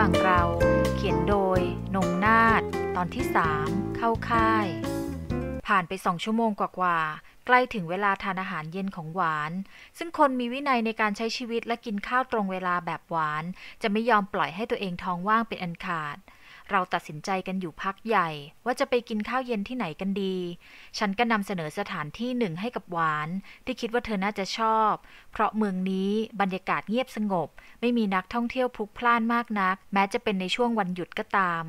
ว่างเราเขียนโดย นงนาฏตอนที่สามเข้าค่าย ผ่านไปสองชั่วโมงกว่าๆใกล้ถึงเวลาทานอาหารเย็นของหวาน ซึ่งคนมีวินัยในการใช้ชีวิตและกินข้าวตรงเวลาแบบหวาน จะไม่ยอมปล่อยให้ตัวเองท้องว่างเป็นอันขาดเราตัดสินใจกันอยู่พักใหญ่ ว่าจะไปกินข้าวเย็นที่ไหนกันดี ฉันก็นำเสนอสถานที่หนึ่งให้กับหวาน ที่คิดว่าเธอน่าจะชอบ เพราะเมืองนี้บรรยากาศเงียบสงบ ไม่มีนักท่องเที่ยวพลุกพล่านมากนัก แม้จะเป็นในช่วงวันหยุดก็ตาม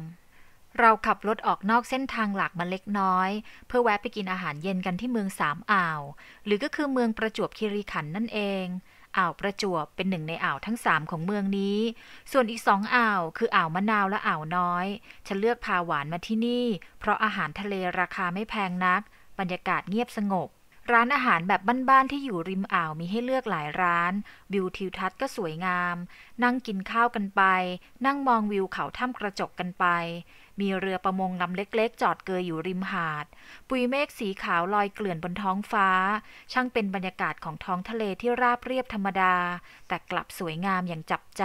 เราขับรถออกนอกเส้นทางหลักมาเล็กน้อย เพื่อแวะไปกินอาหารเย็นกันที่เมืองสามอ่าว หรือก็คือเมืองประจวบคีรีขันธ์นั่นเองอ่าวประจวบเป็นหนึ่งในอ่าวทั้งสามของเมืองนี้ ส่วนอีกสองอ่าวคืออ่าวมะนาวและอ่าวน้อยฉันเลือกพาหวานมาที่นี่ เพราะอาหารทะเลราคาไม่แพงนักบรรยากาศเงียบสงบ ร้านอาหารแบบบ้านๆที่อยู่ริมอ่าวมีให้เลือกหลายร้าน วิวทิวทัศน์ก็สวยงาม นั่งกินข้าวกันไป นั่งมองวิวเขาถ้ำกระจกกันไปมีเรือประมงลำเล็กๆจอดเกยอยู่ริมหาด ปุยเมฆสีขาวลอยเกลื่อนบนท้องฟ้า ช่างเป็นบรรยากาศของท้องทะเลที่ราบเรียบธรรมดา แต่กลับสวยงามอย่างจับใจ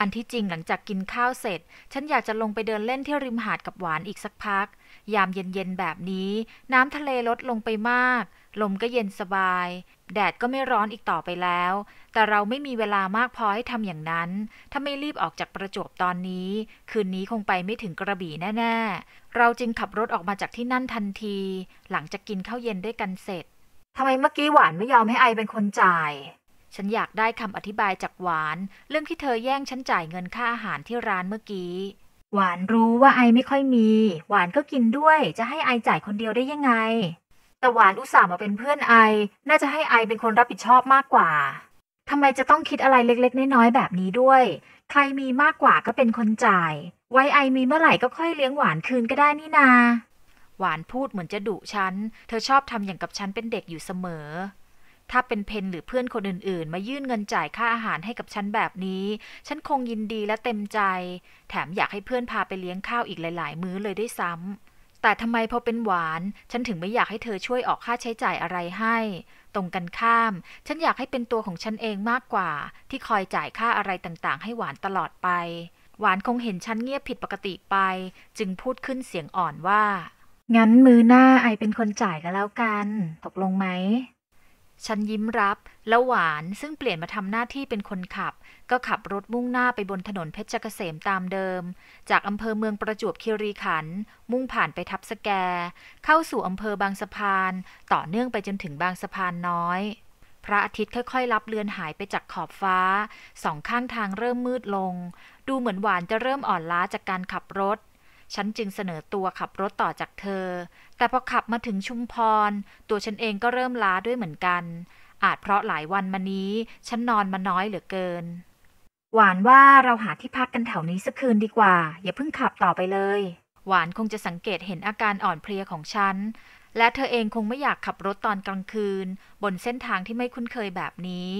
อันที่จริงหลังจากกินข้าวเสร็จ ฉันอยากจะลงไปเดินเล่นที่ริมหาดกับหวานอีกสักพัก ยามเย็นๆ แบบนี้ น้ำทะเลลดลงไปมาก ลมก็เย็นสบายแดดก็ไม่ร้อนอีกต่อไปแล้ว แต่เราไม่มีเวลามากพอให้ทำอย่างนั้น ถ้าไม่รีบออกจากประจวบตอนนี้ คืนนี้คงไปไม่ถึงกระบี่แน่ๆ เราจึงขับรถออกมาจากที่นั่นทันที หลังจากกินข้าวเย็นด้วยกันเสร็จ ทำไมเมื่อกี้หวานไม่ยอมให้ไอเป็นคนจ่าย ฉันอยากได้คำอธิบายจากหวาน เรื่องที่เธอแย่งฉันจ่ายเงินค่าอาหารที่ร้านเมื่อกี้ หวานรู้ว่าไอไม่ค่อยมี หวานก็กินด้วย จะให้ไอจ่ายคนเดียวได้ยังไงแต่หวานอุตส่าห์มาเป็นเพื่อนไอ น่าจะให้ไอเป็นคนรับผิดชอบมากกว่า ทำไมจะต้องคิดอะไรเล็กๆน้อยๆแบบนี้ด้วย ใครมีมากกว่าก็เป็นคนจ่าย ไว้ไอมีเมื่อไหร่ก็ค่อยเลี้ยงหวานคืนก็ได้นี่นา หวานพูดเหมือนจะดุฉัน เธอชอบทำอย่างกับฉันเป็นเด็กอยู่เสมอ ถ้าเป็นเพนหรือเพื่อนคนอื่นๆ มายื่นเงินจ่ายค่าอาหารให้กับฉันแบบนี้ ฉันคงยินดีและเต็มใจ แถมอยากให้เพื่อนพาไปเลี้ยงข้าวอีกหลาย ๆ มื้อเลยได้ซ้ำแต่ทำไมพอเป็นหวาน ฉันถึงไม่อยากให้เธอช่วยออกค่าใช้จ่ายอะไรให้ ตรงกันข้าม ฉันอยากให้เป็นตัวของฉันเองมากกว่า ที่คอยจ่ายค่าอะไรต่างๆ ให้หวานตลอดไป หวานคงเห็นฉันเงียบผิดปกติไป จึงพูดขึ้นเสียงอ่อนว่า งั้นมือหน้าไอเป็นคนจ่ายก็แล้วกัน ตกลงไหมฉันยิ้มรับ แล้วหวานซึ่งเปลี่ยนมาทำหน้าที่เป็นคนขับ ก็ขับรถมุ่งหน้าไปบนถนนเพชรเกษมตามเดิม จากอำเภอเมืองประจวบคีรีขันธ์ มุ่งผ่านไปทับสแก เข้าสู่อำเภอบางสะพาน ต่อเนื่องไปจนถึงบางสะพานน้อย พระอาทิตย์ค่อยๆลับเลือนหายไปจากขอบฟ้า สองข้างทางเริ่มมืดลง ดูเหมือนหวานจะเริ่มอ่อนล้าจากการขับรถ ฉันจึงเสนอตัวขับรถต่อจากเธอแต่พอขับมาถึงชุมพร ตัวฉันเองก็เริ่มล้าด้วยเหมือนกัน อาจเพราะหลายวันมานี้ฉันนอนมาน้อยเหลือเกิน หวานว่าเราหาที่พักกันแถวนี้สักคืนดีกว่า อย่าเพิ่งขับต่อไปเลย หวานคงจะสังเกตเห็นอาการอ่อนเพลียของฉันและเธอเองคงไม่อยากขับรถตอนกลางคืน บนเส้นทางที่ไม่คุ้นเคยแบบนี้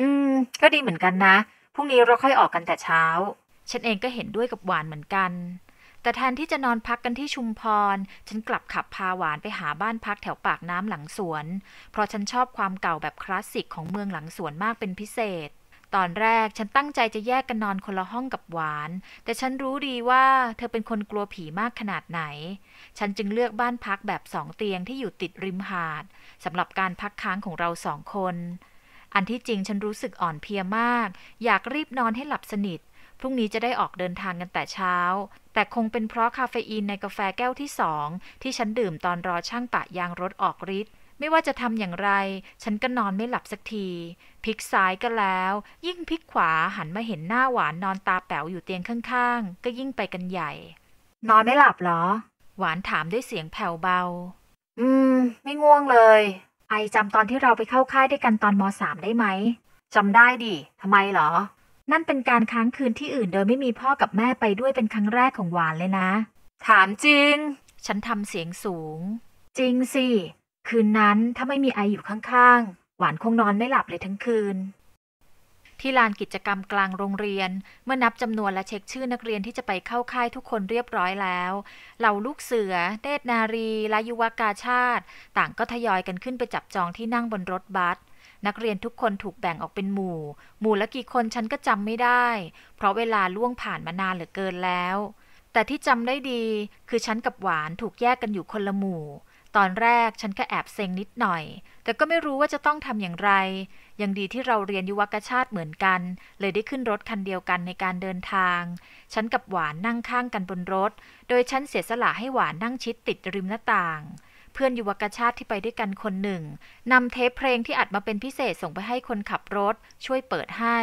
อืม ก็ดีเหมือนกันนะ พรุ่งนี้เราค่อยออกกันแต่เช้าฉันเองก็เห็นด้วยกับหวานเหมือนกันแต่แทนที่จะนอนพักกันที่ชุมพร ฉันกลับขับพาหวานไปหาบ้านพักแถวปากน้ำหลังสวน เพราะฉันชอบความเก่าแบบคลาสสิกของเมืองหลังสวนมากเป็นพิเศษ ตอนแรกฉันตั้งใจจะแยกกันนอนคนละห้องกับหวาน แต่ฉันรู้ดีว่าเธอเป็นคนกลัวผีมากขนาดไหน ฉันจึงเลือกบ้านพักแบบสองเตียงที่อยู่ติดริมหาดสำหรับการพักค้างของเราสองคน อันที่จริงฉันรู้สึกอ่อนเพลียมาก อยากรีบนอนให้หลับสนิทพรุ่งนี้จะได้ออกเดินทางกันแต่เช้า แต่คงเป็นเพราะคาเฟอีนในกาแฟแก้วที่สองที่ฉันดื่มตอนรอช่างปะยางรถออกฤทธิ์ ไม่ว่าจะทำอย่างไร ฉันก็นอนไม่หลับสักทีพลิกซ้ายก็แล้ว ยิ่งพลิกขวาหันมาเห็นหน้าหวานนอนตาแป๋วอยู่เตียงข้างๆ ก็ยิ่งไปกันใหญ่ นอนไม่หลับเหรอ หวานถามด้วยเสียงแผ่วเบา อืม ไม่ง่วงเลย ไอจำตอนที่เราไปเข้าค่ายด้วยกันตอนมสามได้ไหมจำได้ดิทำไมเหรอนั่นเป็นการค้างคืนที่อื่น โดยไม่มีพ่อกับแม่ไปด้วยเป็นครั้งแรกของหวานเลยนะ ถามจริง ฉันทำเสียงสูง จริงสิคืนนั้นถ้าไม่มีไออยู่ข้างๆ หวานคงนอนไม่หลับเลยทั้งคืน ที่ลานกิจกรรมกลางโรงเรียน เมื่อนับจำนวนและเช็คชื่อนักเรียนที่จะไปเข้าค่ายทุกคนเรียบร้อยแล้ว เหล่าลูกเสือ เดชนารี และยุวกาชาติต่างก็ทยอยกันขึ้นไปจับจองที่นั่งบนรถบัสนักเรียนทุกคนถูกแบ่งออกเป็นหมู่ หมู่ละกี่คนฉันก็จำไม่ได้ เพราะเวลาล่วงผ่านมานานเหลือเกินแล้ว แต่ที่จำได้ดีคือฉันกับหวานถูกแยกกันอยู่คนละหมู่ ตอนแรกฉันก็แอบเซ็งนิดหน่อย แต่ก็ไม่รู้ว่าจะต้องทำอย่างไร ยังดีที่เราเรียนยุวกชาติเหมือนกัน เลยได้ขึ้นรถคันเดียวกันในการเดินทาง ฉันกับหวานนั่งข้างกันบนรถ โดยฉันเสียสละให้หวานนั่งชิดติดริมหน้าต่างเพื่อนยุวกชาติที่ไปด้วยกันคนหนึ่งนำเทปเพลงที่อัดมาเป็นพิเศษส่งไปให้คนขับรถช่วยเปิดให้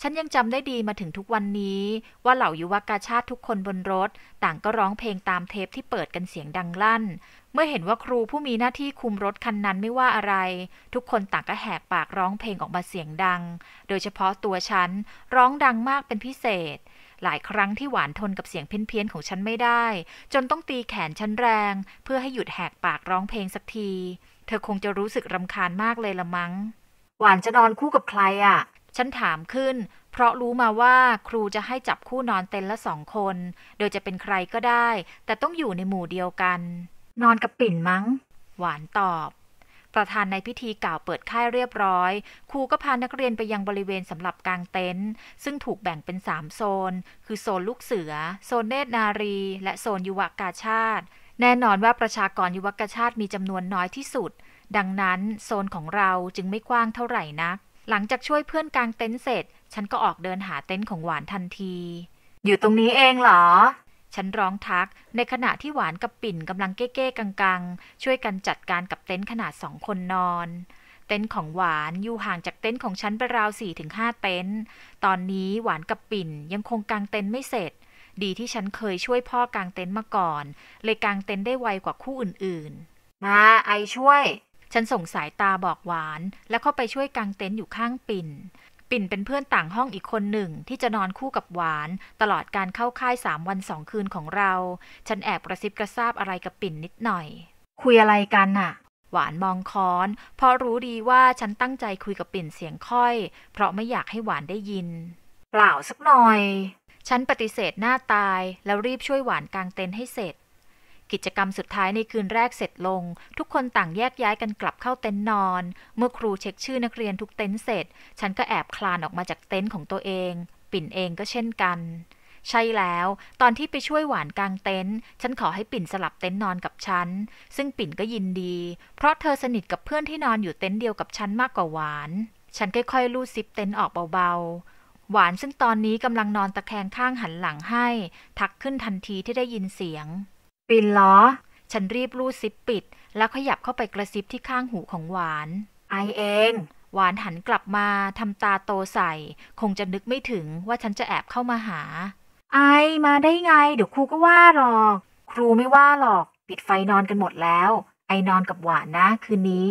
ฉันยังจำได้ดีมาถึงทุกวันนี้ว่าเหล่ายุวกชาติทุกคนบนรถ ต่างก็ร้องเพลงตามเทปที่เปิดกันเสียงดังลั่น เมื่อเห็นว่าครูผู้มีหน้าที่คุมรถคันนั้นไม่ว่าอะไร ทุกคนต่างก็แหกปากร้องเพลงออกมาเสียงดัง โดยเฉพาะตัวฉันร้องดังมากเป็นพิเศษหลายครั้งที่หวานทนกับเสียงเพี้ยนๆของฉันไม่ได้ จนต้องตีแขนฉันแรง เพื่อให้หยุดแหกปากร้องเพลงสักที เธอคงจะรู้สึกรำคาญมากเลยละมัง้งหวานจะนอนคู่กับใครอะ่ะฉันถามขึ้นเพราะรู้มาว่าครูจะให้จับคู่นอนเต็นละสองคน โดยจะเป็นใครก็ได้ แต่ต้องอยู่ในหมู่เดียวกัน นอนกับปิ่นมัง้งหวานตอบประธานในพิธีกล่าวเปิดค่ายเรียบร้อย ครูก็พานักเรียนไปยังบริเวณสำหรับกางเต็นท์ ซึ่งถูกแบ่งเป็น3โซน คือโซนลูกเสือ โซนเนตรนารี และโซนยุวกาชาติ แน่นอนว่าประชากรยุวกาชาติมีจำนวนน้อยที่สุด ดังนั้นโซนของเราจึงไม่กว้างเท่าไหร่นัก หลังจากช่วยเพื่อนกางเต็นท์เสร็จ ฉันก็ออกเดินหาเต็นท์ของหวานทันที อยู่ตรงนี้เองเหรอฉันร้องทักในขณะที่หวานกับปิ่นกำลังเก้เกังๆ ช่วยกันจัดการกับเต็นท์ขนาดสองคนนอน เต็นท์ของหวานอยู่ห่างจากเต็นท์ของฉันไปราว4-5ถึงเต็นท์ตอนนี้หวานกับปิ่นยังคงกางเต็นท์ไม่เสร็จ ดีที่ฉันเคยช่วยพ่อกางเต็นท์มาก่อน เลยกางเต็นท์ได้ไวกว่าคู่อื่นๆ มาไอช่วย ฉันส่งสายตาบอกหวาน แล้วเข้าไปช่วยกางเต็นท์อยู่ข้างปิ่นปิ่นเป็นเพื่อนต่างห้องอีกคนหนึ่งที่จะนอนคู่กับหวาน ตลอดการเข้าค่ายสามวันสองคืนของเรา ฉันแอบกระซิบกระซาบอะไรกับปิ่นนิดหน่อย คุยอะไรกันน่ะ หวานมองค้อน เพราะรู้ดีว่าฉันตั้งใจคุยกับปิ่นเสียงค่อย เพราะไม่อยากให้หวานได้ยิน เปล่าสักหน่อย ฉันปฏิเสธหน้าตาย แล้วรีบช่วยหวานกางเต็นท์ให้เสร็จกิจกรรมสุดท้ายในคืนแรกเสร็จลง ทุกคนต่างแยกย้ายกันกลับเข้าเต็นท์นอน เมื่อครูเช็คชื่อนักเรียนทุกเต็นท์เสร็จ ฉันก็แอบคลานออกมาจากเต็นท์ของตัวเอง ปิ่นเองก็เช่นกัน ใช่แล้ว ตอนที่ไปช่วยหวานกลางเต็นท์ ฉันขอให้ปิ่นสลับเต็นท์นอนกับฉัน ซึ่งปิ่นก็ยินดี เพราะเธอสนิทกับเพื่อนที่นอนอยู่เต็นท์เดียวกับฉันมากกว่าหวาน ฉันค่อยๆลูดซิปเต็นท์ออกเบาๆ หวานซึ่งตอนนี้กำลังนอนตะแคงข้างหันหลังให้ ทักขึ้นทันทีที่ได้ยินเสียงปินล้อฉันรีบรูดซิปปิด แล้วขยับเข้าไปกระซิบที่ข้างหูของหวาน ไอเอง หวานหันกลับมาทำตาโตใส่ คงจะนึกไม่ถึงว่าฉันจะแอบเข้ามาหา ไอมาได้ไง เดี๋ยวครูก็ว่าหรอก ครูไม่ว่าหรอก ปิดไฟนอนกันหมดแล้ว ไอนอนกับหวานนะคืนนี้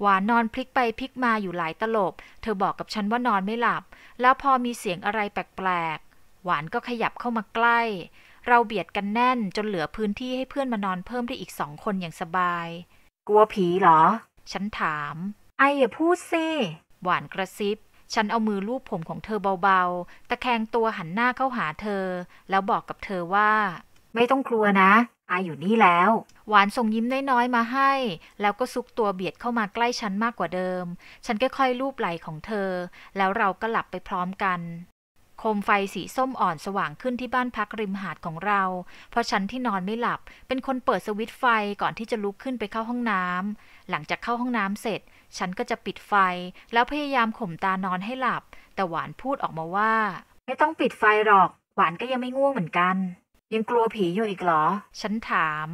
หวานนอนพลิกไปพลิกมาอยู่หลายตลบ เธอบอกกับฉันว่านอนไม่หลับ แล้วพอมีเสียงอะไรแปลกๆ หวานก็ขยับเข้ามาใกล้เราเบียดกันแน่นจนเหลือพื้นที่ให้เพื่อนมานอนเพิ่มได้อีกสองคนอย่างสบาย กลัวผีเหรอ ฉันถาม ไอ้อย่าพูดสิ หวานกระซิบ ฉันเอามือลูบผมของเธอเบาๆ ตะแคงตัวหันหน้าเข้าหาเธอ แล้วบอกกับเธอว่า ไม่ต้องกลัวนะอาอยู่นี่แล้ว หวานส่งยิ้มน้อยๆมาให้ แล้วก็ซุกตัวเบียดเข้ามาใกล้ฉันมากกว่าเดิม ฉันค่อยๆลูบไหล่ของเธอ แล้วเราก็หลับไปพร้อมกันโคมไฟสีส้มอ่อนสว่างขึ้นที่บ้านพักริมหาดของเรา เพราะฉันที่นอนไม่หลับเป็นคนเปิดสวิตไฟก่อนที่จะลุกขึ้นไปเข้าห้องน้ำหลังจากเข้าห้องน้ำเสร็จ ฉันก็จะปิดไฟ แล้วพยายามข่มตานอนให้หลับ แต่หวานพูดออกมาว่า ไม่ต้องปิดไฟหรอก หวานก็ยังไม่ง่วงเหมือนกัน ยังกลัวผีอยู่อีกเหรอ ฉันถาม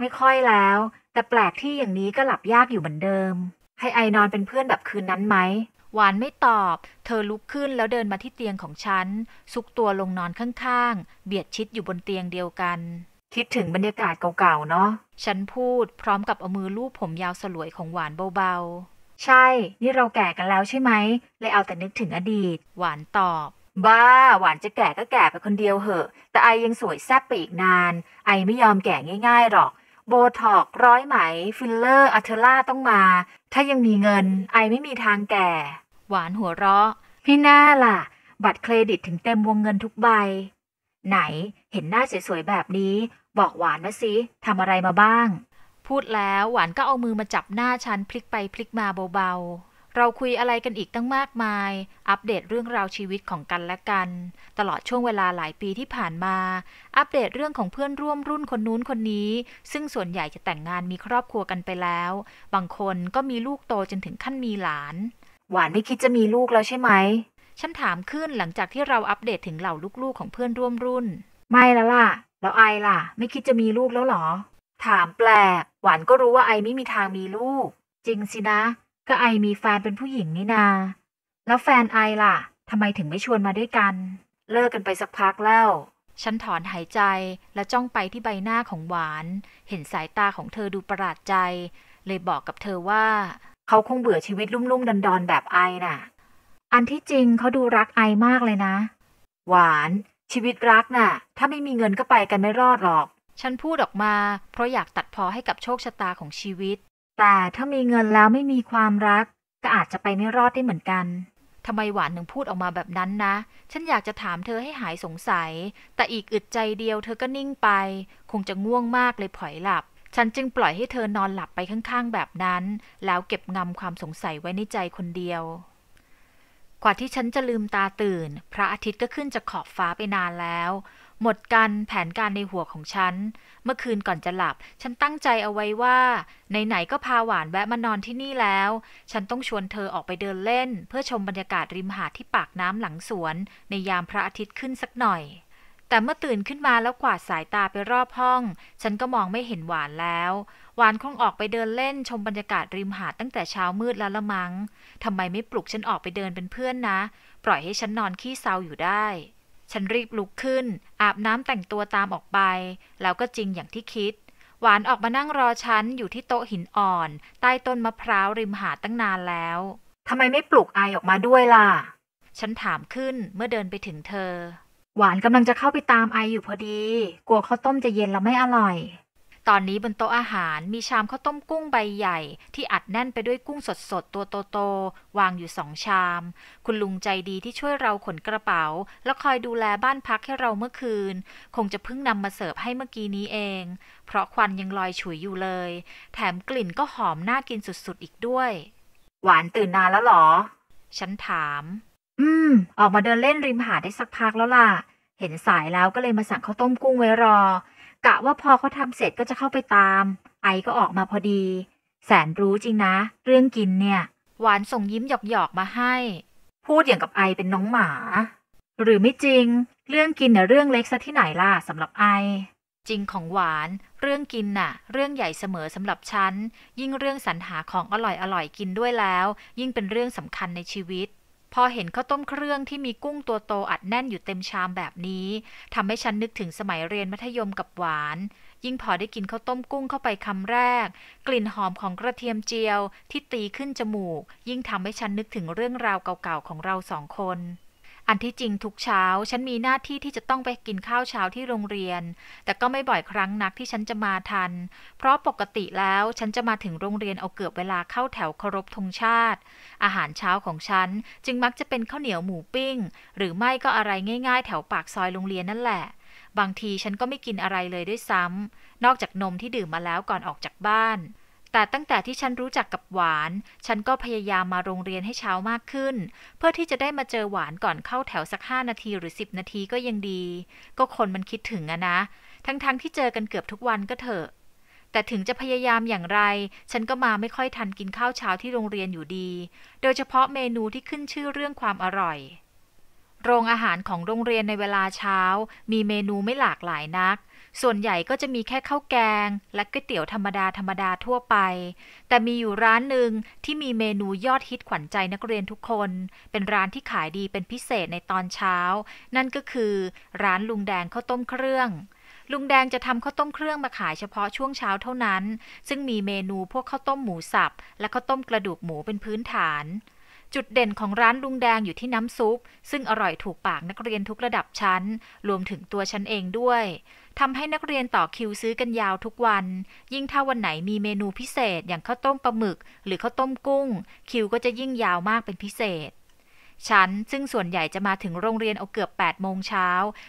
ไม่ค่อยแล้ว แต่แปลกที่อย่างนี้ก็หลับยากอยู่เหมือนเดิมให้ไอนอนเป็นเพื่อนแบบคืนนั้นไหมหวานไม่ตอบ เธอลุกขึ้นแล้วเดินมาที่เตียงของฉันซุกตัวลงนอนข้างๆ เบียดชิดอยู่บนเตียงเดียวกัน คิดถึงบรรยากาศเก่าๆ เนาะฉันพูดพร้อมกับเอามือลูบผมยาวสลวยของหวานเบาๆ ใช่ นี่เราแก่กันแล้วใช่ไหม เลยเอาแต่นึกถึงอดีต หวานตอบ บ้า หวานจะแก่ก็แก่ไปคนเดียวเหอะ แต่ไอยังสวยแซ่บไปอีกนาน ไอไม่ยอมแก่ง่ายๆหรอกโบท็อกร้อยไหม ฟิลเลอร์อัเทล่าต้องมา ถ้ายังมีเงิน ไอไม่มีทางแก่ หวานหัวเราะพี่หน้าล่ะ บัตรเครดิตถึงเต็มวงเงินทุกใบ ไหนเห็นหน้าสวยๆแบบนี้ บอกหวานมาสิทำอะไรมาบ้าง พูดแล้วหวานก็เอามือมาจับหน้าฉันพลิกไปพลิกมาเบาๆเราคุยอะไรกันอีกตั้งมากมาย อัปเดตเรื่องราวชีวิตของกันและกัน ตลอดช่วงเวลาหลายปีที่ผ่านมา อัปเดตเรื่องของเพื่อนร่วมรุ่นคนนู้นคนนี้ ซึ่งส่วนใหญ่จะแต่งงานมีครอบครัวกันไปแล้ว บางคนก็มีลูกโตจนถึงขั้นมีหลาน หวานไม่คิดจะมีลูกแล้วใช่ไหม ฉันถามขึ้นหลังจากที่เราอัปเดตถึงเหล่าลูกๆของเพื่อนร่วมรุ่น ไม่แล้วล่ะแล้วไอล่ะ ไม่คิดจะมีลูกแล้วหรอ ถามแปลก หวานก็รู้ว่าไอไม่มีทางมีลูก จริงสินะก็ไอมีแฟนเป็นผู้หญิงนี่นา แล้วแฟนไอล่ะ ทำไมถึงไม่ชวนมาด้วยกัน เลิกกันไปสักพักแล้ว ฉันถอนหายใจและจ้องไปที่ใบหน้าของหวาน เห็นสายตาของเธอดูประหลาดใจ เลยบอกกับเธอว่า เขาคงเบื่อชีวิตลุ่มลุมดอนดนแบบไอน่ะ อันที่จริงเขาดูรักไอมากเลยนะ หวาน ชีวิตรักนะ่ะ ถ้าไม่มีเงินก็ไปกันไม่รอดหรอก ฉันพูดออกมา เพราะอยากตัดพอให้กับโชคชะตาของชีวิตแต่ถ้ามีเงินแล้วไม่มีความรัก ก็อาจจะไปไม่รอดได้เหมือนกันทำไมหวานหนึ่งพูดออกมาแบบนั้นนะ ฉันอยากจะถามเธอให้หายสงสัย แต่อีกอึดใจเดียวเธอก็นิ่งไป คงจะง่วงมากเลยผ่อยหลับ ฉันจึงปล่อยให้เธอนอนหลับไปข้าง ๆ แบบนั้น แล้วเก็บงำความสงสัยไว้ในใจคนเดียว กว่าที่ฉันจะลืมตาตื่น พระอาทิตย์ก็ขึ้นจากขอบฟ้าไปนานแล้วหมดกันแผนการในหัวของฉัน เมื่อคืนก่อนจะหลับ ฉันตั้งใจเอาไว้ว่าไหนๆก็พาหวานแวะมานอนที่นี่แล้ว ฉันต้องชวนเธอออกไปเดินเล่น เพื่อชมบรรยากาศริมหาดที่ปากน้ำหลังสวน ในยามพระอาทิตย์ขึ้นสักหน่อย แต่เมื่อตื่นขึ้นมาแล้วกวาด สายตาไปรอบห้อง ฉันก็มองไม่เห็นหวานแล้ว หวานคงออกไปเดินเล่นชมบรรยากาศริมหาดตั้งแต่เช้ามืดแล้วละมัง้งทำไมไม่ปลุกฉันออกไปเดินเป็นเพื่อนนะปล่อยให้ฉันนอนขี้เซาอยู่ได้ฉันรีบลุกขึ้น อาบน้ำแต่งตัวตามออกไป แล้วก็จริงอย่างที่คิด หวานออกมานั่งรอฉันอยู่ที่โต๊ะหินอ่อน ใต้ต้นมะพร้าวริมหาดตั้งนานแล้วทำไมไม่ปลุกไอออกมาด้วยล่ะ ฉันถามขึ้นเมื่อเดินไปถึงเธอ หวานกำลังจะเข้าไปตามไออยู่พอดีกลัวข้าวต้มจะเย็นแล้วไม่อร่อยตอนนี้บนโต๊ะอาหารมีชามข้าวต้มกุ้งใบใหญ่ ที่อัดแน่นไปด้วยกุ้งสดๆ ตัวโตๆ วางอยู่สองชาม คุณลุงใจดีที่ช่วยเราขนกระเป๋า แล้วคอยดูแลบ้านพักให้เราเมื่อคืน คงจะเพิ่งนำมาเสิร์ฟให้เมื่อกี้นี้เอง เพราะควันยังลอยฉุยอยู่เลย แถมกลิ่นก็หอมน่ากินสุดๆ อีกด้วย หวานตื่นนานแล้วหรอ ฉันถาม อืมออกมาเดินเล่นริมหาดได้สักพักแล้วล่ะเห็นสายแล้วก็เลยมาสั่งข้าวต้มกุ้งไว้รอกะว่าพอเขาทำเสร็จก็จะเข้าไปตาม ไอก็ออกมาพอดี แสนรู้จริงนะ เรื่องกินเนี่ยหวานส่งยิ้มหยอกๆมาให้ พูดอย่างกับไอเป็นน้องหมา หรือไม่จริง เรื่องกินเนี่ยเรื่องเล็กซะที่ไหนล่ะสำหรับไอ จริงของหวานเรื่องกินน่ะ เรื่องใหญ่เสมอสำหรับฉัน ยิ่งเรื่องสรรหาของอร่อยออร่ยกินด้วยแล้ว ยิ่งเป็นเรื่องสำคัญในชีวิตพอเห็นข้าวต้มเครื่องที่มีกุ้งตัวโตอัดแน่นอยู่เต็มชามแบบนี้ ทำให้ฉันนึกถึงสมัยเรียนมัธยมกับหวาน ยิ่งพอได้กินข้าวต้มกุ้งเข้าไปคำแรก กลิ่นหอมของกระเทียมเจียวที่ตีขึ้นจมูก ยิ่งทำให้ฉันนึกถึงเรื่องราวเก่าๆของเราสองคนอันที่จริงทุกเช้าฉันมีหน้าที่ที่จะต้องไปกินข้าวเช้าที่โรงเรียน แต่ก็ไม่บ่อยครั้งนักที่ฉันจะมาทัน เพราะปกติแล้วฉันจะมาถึงโรงเรียนเอาเกือบเวลาเข้าแถวเคารพธงชาติ อาหารเช้าของฉันจึงมักจะเป็นข้าวเหนียวหมูปิ้ง หรือไม่ก็อะไรง่ายๆแถวปากซอยโรงเรียนนั่นแหละ บางทีฉันก็ไม่กินอะไรเลยด้วยซ้ำนอกจากนมที่ดื่มมาแล้วก่อนออกจากบ้านแต่ตั้งแต่ที่ฉันรู้จักกับหวาน ฉันก็พยายามมาโรงเรียนให้เช้ามากขึ้น เพื่อที่จะได้มาเจอหวานก่อนเข้าแถวสักห้านาทีหรือสิบนาทีก็ยังดี ก็คนมันคิดถึงอะนะทั้งๆทที่เจอกันเกือบทุกวันก็เถอะ แต่ถึงจะพยายามอย่างไร ฉันก็มาไม่ค่อยทันกินข้าวเช้าที่โรงเรียนอยู่ดี โดยเฉพาะเมนูที่ขึ้นชื่อเรื่องความอร่อย โรงอาหารของโรงเรียนในเวลาเช้า มีเมนูไม่หลากหลายนักส่วนใหญ่ก็จะมีแค่ข้าวแกง และก๋วยเตี๋ยวธรรมดาธรรมดาทั่วไป แต่มีอยู่ร้านหนึ่งที่มีเมนูยอดฮิตขวัญใจนักเรียนทุกคน เป็นร้านที่ขายดีเป็นพิเศษในตอนเช้า นั่นก็คือร้านลุงแดงข้าวต้มเครื่อง ลุงแดงจะทำข้าวต้มเครื่องมาขายเฉพาะช่วงเช้าเท่านั้น ซึ่งมีเมนูพวกข้าวต้มหมูสับและข้าวต้มกระดูกหมูเป็นพื้นฐาน จุดเด่นของร้านลุงแดงอยู่ที่น้ำซุป ซึ่งอร่อยถูกปากนักเรียนทุกระดับชั้น รวมถึงตัวฉันเองด้วยทำให้นักเรียนต่อคิวซื้อกันยาวทุกวัน ยิ่งถ้าวันไหนมีเมนูพิเศษอย่างข้าวต้มปลาหมึก หรือข้าวต้มกุ้ง คิวก็จะยิ่งยาวมากเป็นพิเศษ ฉันซึ่งส่วนใหญ่จะมาถึงโรงเรียนเอาเกือบ8โมงเช้า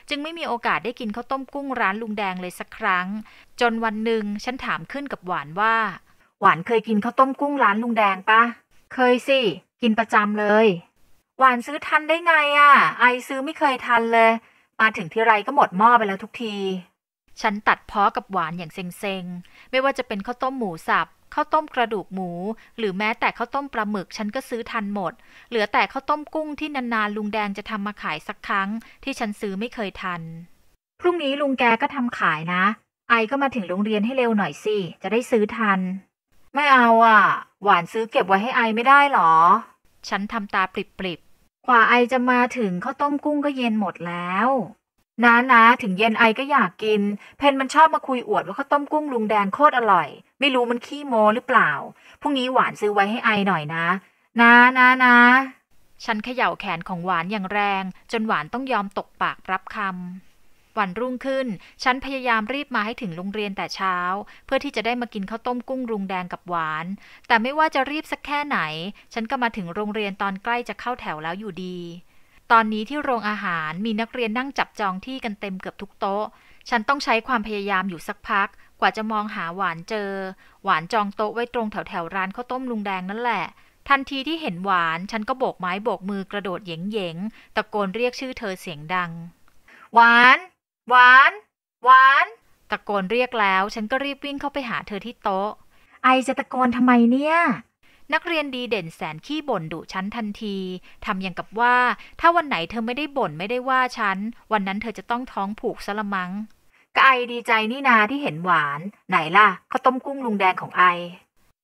จึงไม่มีโอกาสได้กินข้าวต้มกุ้งร้านลุงแดงเลยสักครั้ง จนวันหนึ่งฉันถามขึ้นกับหวานว่า หวานเคยกินข้าวต้มกุ้งร้านลุงแดงปะ เคยสิ กินประจำเลย หวานซื้อทันได้ไงอะ่ะ ไอซื้อไม่เคยทันเลย มาถึงที่ไรก็หมดหม้อไปแล้วทุกทีฉันตัดพ้อกับหวานอย่างเซ็งๆ ไม่ว่าจะเป็นข้าวต้มหมูสับข้าวต้มกระดูกหมู หรือแม้แต่ข้าวต้มปลาหมึกฉันก็ซื้อทันหมด เหลือแต่ข้าวต้มกุ้งที่นานๆลุงแดงจะทำมาขายสักครั้ง ที่ฉันซื้อไม่เคยทันพรุ่งนี้ลุงแกก็ทำขายนะ ไอก็มาถึงโรงเรียนให้เร็วหน่อยสิจะได้ซื้อทัน ไม่เอาอ่ะ หวานซื้อเก็บไว้ให้ไอไม่ได้หรอ ฉันทำตาปริบๆกว่าไอจะมาถึงข้าวต้มกุ้งก็เย็นหมดแล้วน้านะถึงเย็นไอก็อยากกิน เพนมันชอบมาคุยอวดว่าข้าวต้มกุ้งลุงแดงโคตรอร่อย ไม่รู้มันขี้โมหรือเปล่า พรุ่งนี้หวานซื้อไว้ให้ไอหน่อยนะนะนะนะฉันเขย่าแขนของหวานอย่างแรง จนหวานต้องยอมตกปากรับคำวันรุ่งขึ้น ฉันพยายามรีบมาให้ถึงโรงเรียนแต่เช้า เพื่อที่จะได้มากินข้าวต้มกุ้งลุงแดงกับหวาน แต่ไม่ว่าจะรีบสักแค่ไหน ฉันก็มาถึงโรงเรียนตอนใกล้จะเข้าแถวแล้วอยู่ดีตอนนี้ที่โรงอาหารมีนักเรียนนั่งจับจองที่กันเต็มเกือบทุกโต๊ะ ฉันต้องใช้ความพยายามอยู่สักพักกว่าจะมองหาหวานเจอ หวานจองโต๊ะไว้ตรงแถวแถวร้านข้าวต้มลุงแดงนั่นแหละ ทันทีที่เห็นหวานฉันก็โบกไม้โบกมือกระโดดเยงเยงตะโกนเรียกชื่อเธอเสียงดัง หวานหวานหวานตะโกนเรียกแล้ว ฉันก็รีบวิ่งเข้าไปหาเธอที่โต๊ะ ไอจะตะโกนทำไมเนี่ยนักเรียนดีเด่นแสนขี้บ่นดุฉันทันทีทำอย่างกับว่า ถ้าวันไหนเธอไม่ได้บ่นไม่ได้ว่าฉันวันนั้นเธอจะต้องท้องผูกซะละมัง้งก็ไอดีใจนี่นาที่เห็นหวาน ไหนล่ะข้าวต้มกุ้งลุงแดงของไอ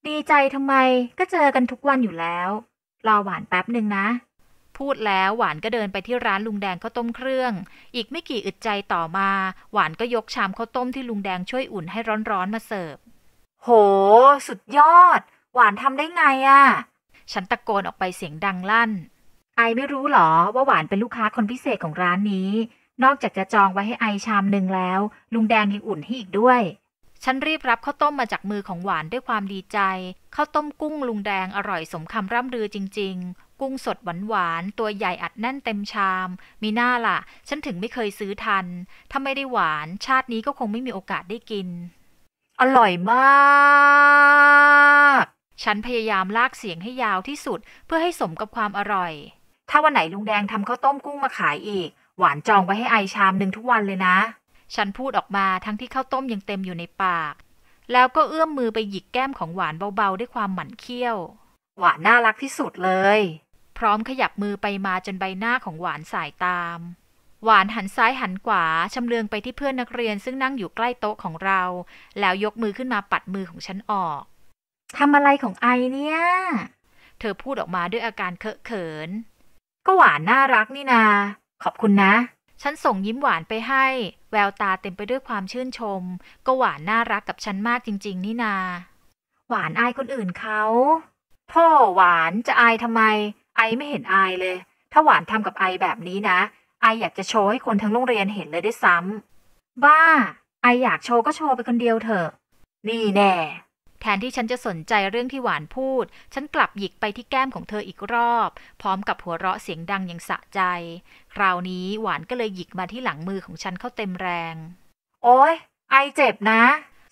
ดีใจทำไมก็เจอกันทุกวันอยู่แล้วรอหวานแป๊บหนึ่งนะ พูดแล้วหวานก็เดินไปที่ร้านลุงแดงข้าวต้มเครื่อง อีกไม่กี่อึดใจต่อมาหวานก็ยกชามข้าวต้มที่ลุงแดงช่วยอุ่นให้ร้อนๆ มาเสิร์ฟโห สุดยอดหวานทำได้ไงอะ่ะ ฉันตะโกนออกไปเสียงดังลั่น ไอไม่รู้หรอว่าหวานเป็นลูกค้าคนพิเศษของร้านนี้ นอกจากจะจองไว้ให้ไอชามหนึ่งแล้ว ลุงแดงยังอุ่นให้อีกด้วย ฉันรีบรับข้าวต้มมาจากมือของหวานด้วยความดีใจข้าวต้มกุ้งลุงแดงอร่อยสมคำร่ำลือจริงๆ กุ้งสดหวานๆตัวใหญ่อัดแน่นเต็มชาม มีหน้าล่ะฉันถึงไม่เคยซื้อทันถ้าไม่ได้หวาน ชาตินี้ก็คงไม่มีโอกาสได้กิน อร่อยมากฉันพยายามลากเสียงให้ยาวที่สุดเพื่อให้สมกับความอร่อย ถ้าวันไหนลุงแดงทำข้าวต้มกุ้งมาขายอีก หวานจองไว้ให้ไอชามหนึ่งทุกวันเลยนะ ฉันพูดออกมาทั้งที่ข้าวต้มยังเต็มอยู่ในปาก แล้วก็เอื้อมมือไปหยิกแก้มของหวานเบาๆด้วยความหมั่นเคี้ยว หวานน่ารักที่สุดเลย พร้อมขยับมือไปมาจนใบหน้าของหวานสายตาม หวานหันซ้ายหันขวาชำเลืองไปที่เพื่อนนักเรียน ซึ่งนั่งอยู่ใกล้โต๊ะของเรา แล้วยกมือขึ้นมาปัดมือของฉันออกทำอะไรของไอเนี่ย เธอพูดออกมาด้วยอาการเคอะเขิน ก็หวานน่ารักนี่นา ขอบคุณนะ ฉันส่งยิ้มหวานไปให้ แววตาเต็มไปด้วยความชื่นชม ก็หวานน่ารักกับฉันมากจริง ๆ นี่นา หวานอายคนอื่นเขา พ่อหวานจะอายทำไม ไอไม่เห็นอายเลย ถ้าหวานทำกับไอแบบนี้นะ ไออยากจะโชว์ให้คนทั้งโรงเรียนเห็นเลยด้วยซ้ำ บ้า ไออยากโชว์ก็โชว์ไปคนเดียวเถอะ นี่แน่แทนที่ฉันจะสนใจเรื่องที่หวานพูด ฉันกลับหยิกไปที่แก้มของเธออีกรอบ พร้อมกับหัวเราะเสียงดังอย่างสะใจ คราวนี้หวานก็เลยหยิกมาที่หลังมือของฉันเข้าเต็มแรง โอ้ยไอเจ็บนะ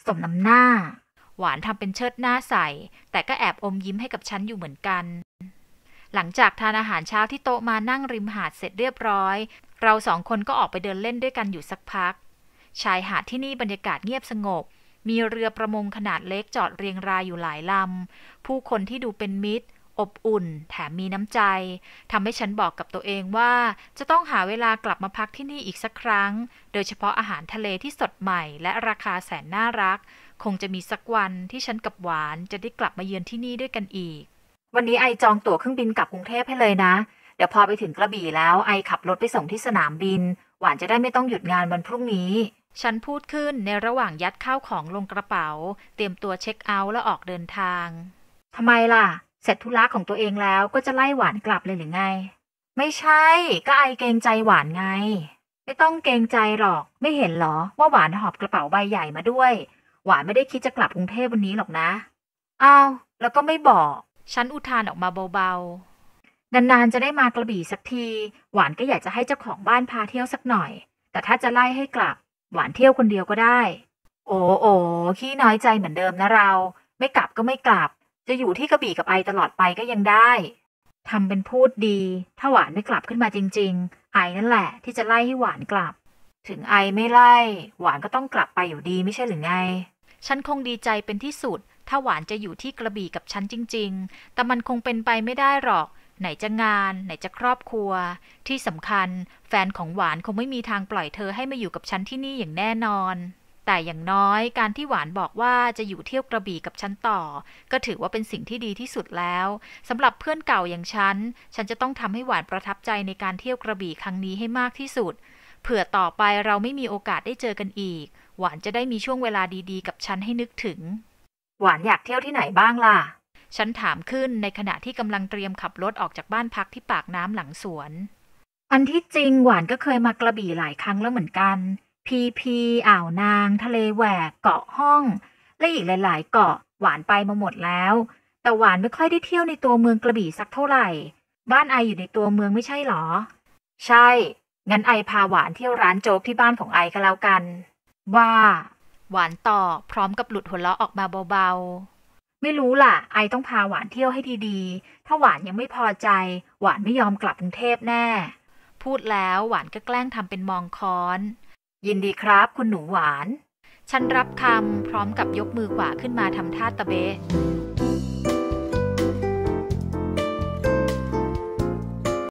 สมน้ำหน้า หวานทำเป็นเชิดหน้าใส่แต่ก็แอบอมยิ้มให้กับฉันอยู่เหมือนกัน หลังจากทานอาหารเช้าที่โต๊ะมานั่งริมหาดเสร็จเรียบร้อย เราสองคนก็ออกไปเดินเล่นด้วยกันอยู่สักพัก ชายหาดที่นี่บรรยากาศเงียบสงบมีเรือประมงขนาดเล็กจอดเรียงรายอยู่หลายลำ ผู้คนที่ดูเป็นมิตร อบอุ่น แถมมีน้ำใจทำให้ฉันบอกกับตัวเองว่าจะต้องหาเวลากลับมาพักที่นี่อีกสักครั้ง โดยเฉพาะอาหารทะเลที่สดใหม่และราคาแสนน่ารัก คงจะมีสักวันที่ฉันกับหวานจะได้กลับมาเยือนที่นี่ด้วยกันอีก วันนี้ไอจองตั๋วเครื่องบินกลับกรุงเทพให้เลยนะ เดี๋ยวพอไปถึงกระบี่แล้วไอขับรถไปส่งที่สนามบิน หวานจะได้ไม่ต้องหยุดงานวันพรุ่งนี้ฉันพูดขึ้นในระหว่างยัดข้าวของลงกระเป๋า เตรียมตัวเช็คเอาท์แล้วออกเดินทางทำไมล่ะเสร็จธุระของตัวเองแล้วก็จะไล่หวานกลับเลยหรือไงไม่ใช่ก็ไอเกรงใจหวานไง ไม่ต้องเกรงใจหรอกไม่เห็นหรอว่าหวานหอบกระเป๋าใบใหญ่มาด้วย หวานไม่ได้คิดจะกลับกรุงเทพวันนี้หรอกนะอ้าวแล้วก็ไม่บอกฉันอุทานออกมาเบาๆนานๆจะได้มากระบี่สักที หวานก็อยากจะให้เจ้าของบ้านพาเที่ยวสักหน่อย แต่ถ้าจะไล่ให้กลับหวานเที่ยวคนเดียวก็ได้ โอ้โอ้ขี้น้อยใจเหมือนเดิมนะเรา ไม่กลับก็ไม่กลับ จะอยู่ที่กระบี่กับไอตลอดไปก็ยังได้ ทำเป็นพูดดี ถ้าหวานไม่กลับขึ้นมาจริง ๆ ไอนั่นแหละที่จะไล่ให้หวานกลับ ถึงไอไม่ไล่ หวานก็ต้องกลับไปอยู่ดีไม่ใช่หรือไง ฉันคงดีใจเป็นที่สุด ถ้าหวานจะอยู่ที่กระบี่กับฉันจริง ๆ แต่มันคงเป็นไปไม่ได้หรอกไหนจะงาน ไหนจะครอบครัว ที่สำคัญ แฟนของหวานคงไม่มีทางปล่อยเธอให้มาอยู่กับฉันที่นี่อย่างแน่นอน แต่อย่างน้อย การที่หวานบอกว่าจะอยู่เที่ยวกระบี่กับฉันต่อ ก็ถือว่าเป็นสิ่งที่ดีที่สุดแล้วสำหรับเพื่อนเก่าอย่างฉัน ฉันจะต้องทำให้หวานประทับใจในการเที่ยวกระบี่ครั้งนี้ให้มากที่สุด เผื่อต่อไปเราไม่มีโอกาสได้เจอกันอีก หวานจะได้มีช่วงเวลาดีๆ กับฉันให้นึกถึง หวานอยากเที่ยวที่ไหนบ้างล่ะฉันถามขึ้นในขณะที่กำลังเตรียมขับรถออกจากบ้านพักที่ปากน้ำหลังสวน อันที่จริงหวานก็เคยมากระบี่หลายครั้งแล้วเหมือนกัน พีพี อ่าวนาง ทะเลแหวกเกาะห้องและอีกหลาย ๆ เกาะ หวานไปมาหมดแล้ว แต่หวานไม่ค่อยได้เที่ยวในตัวเมืองกระบี่สักเท่าไหร่ บ้านไออยู่ในตัวเมืองไม่ใช่หรอ ใช่งั้นไอพาหวานเที่ยวร้านโจ๊กที่บ้านของไอก็แล้วกัน ว่าหวานตอบพร้อมกับหลุดหัวเราะออกมาเบาๆไม่รู้ล่ะ ไอต้องพาหวานเที่ยวให้ดีๆ ถ้าหวานยังไม่พอใจ หวานไม่ยอมกลับกรุงเทพแน่ พูดแล้วหวานก็แกล้งทำเป็นมองค้อน ยินดีครับคุณหนูหวาน ฉันรับคำพร้อมกับยกมือขวาขึ้นมาทำท่าตะเบะ